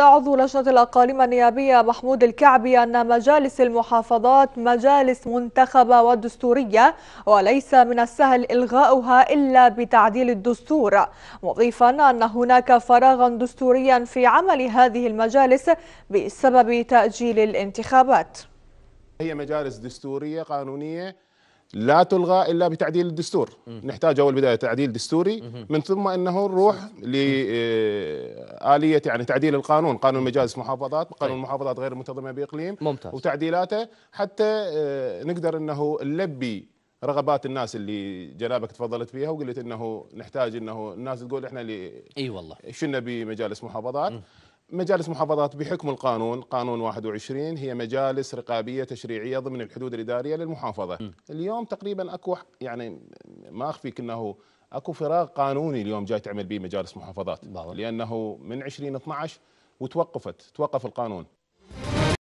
عضو لجنة الأقاليم النيابية محمود الكعبي أن مجالس المحافظات مجالس منتخبة ودستورية وليس من السهل إلغاؤها إلا بتعديل الدستور مضيفا أن هناك فراغا دستوريا في عمل هذه المجالس بسبب تأجيل الانتخابات هي مجالس دستورية قانونية لا تلغى الا بتعديل الدستور نحتاج اول بدايه تعديل دستوري من ثم انه نروح لاليه آه، يعني تعديل القانون قانون مجالس محافظات قانون المحافظات طيب. غير المنتظمه باقليم ممتاز. وتعديلاته حتى آه، نقدر انه نلبي رغبات الناس اللي جنابك تفضلت فيها وقلت انه نحتاج انه الناس تقول احنا اللي اي والله شنا بمجالس محافظات مجالس محافظات بحكم القانون قانون 21 هي مجالس رقابيه تشريعيه ضمن الحدود الاداريه للمحافظه م. اليوم تقريبا اكو يعني ما اخفيك انه اكو فراغ قانوني اليوم جاي تعمل به مجالس محافظات لانه من 2012 وتوقفت توقف القانون